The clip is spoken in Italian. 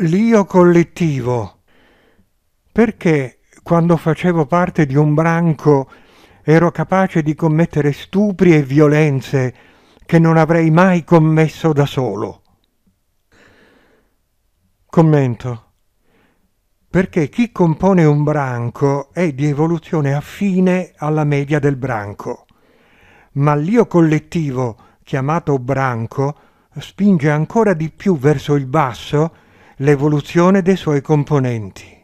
l'io collettivo. Perché quando facevo parte di un branco ero capace di commettere stupri e violenze che non avrei mai commesso da solo? Commento. Perché chi compone un branco è di evoluzione affine alla media del branco, ma l'io collettivo, chiamato branco, spinge ancora di più verso il basso l'evoluzione dei suoi componenti.